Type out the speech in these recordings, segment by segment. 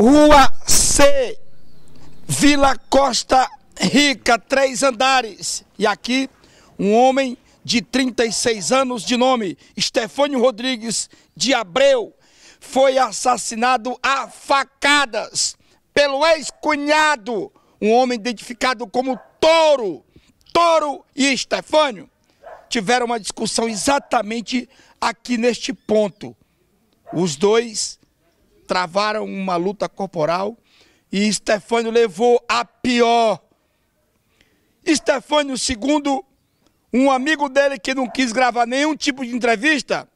Rua C, Vila Costa Rica, três andares. E aqui, um homem de 36 anos de nome Estefânio Rodrigues de Abreu foi assassinado a facadas pelo ex-cunhado, um homem identificado como Toro. Toro e Estefânio tiveram uma discussão exatamente aqui neste ponto. Os dois travaram uma luta corporal e Stefânio levou a pior. Stefânio II, um amigo dele que não quis gravar nenhum tipo de entrevista,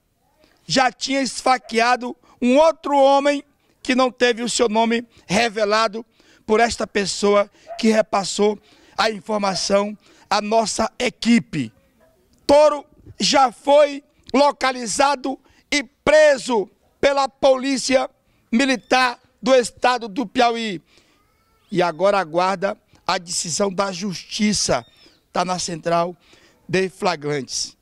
já tinha esfaqueado um outro homem que não teve o seu nome revelado por esta pessoa que repassou a informação à nossa equipe. Toro já foi localizado e preso pela polícia militar do estado do Piauí. E agora aguarda a decisão da justiça. Está na central de flagrantes.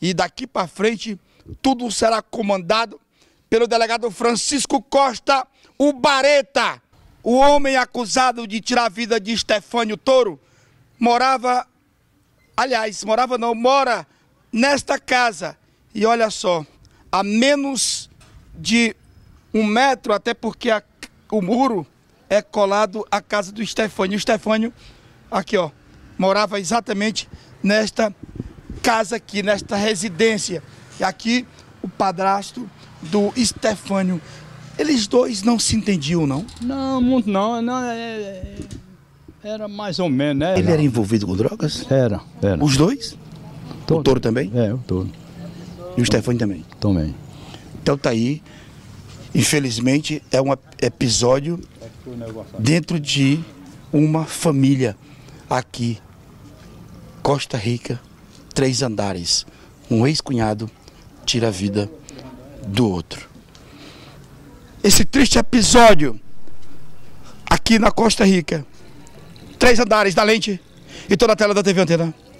E daqui para frente, tudo será comandado pelo delegado Francisco Costa, o Bareta. O homem acusado de tirar a vida de Stefânio Toro morava, aliás, morava não, mora nesta casa. E olha só, a menos de um metro, até porque a, o muro é colado à casa do Stefânio. O Estefânio, aqui ó, morava exatamente nesta casa aqui, nesta residência. E aqui o padrasto do Stefânio Eles dois não se entendiam, não? Não, muito não. não é, é, é era mais ou menos, né? Ele era envolvido com drogas? Era, era. Os dois? Todo. O touro também? É, o touro. E o Stefani também? Também. Então tá aí Infelizmente, é um episódio dentro de uma família aqui, Costa Rica, três andares. Um ex-cunhado tira a vida do outro. Esse triste episódio aqui na Costa Rica, três andares da lente e toda a tela da TV Antena.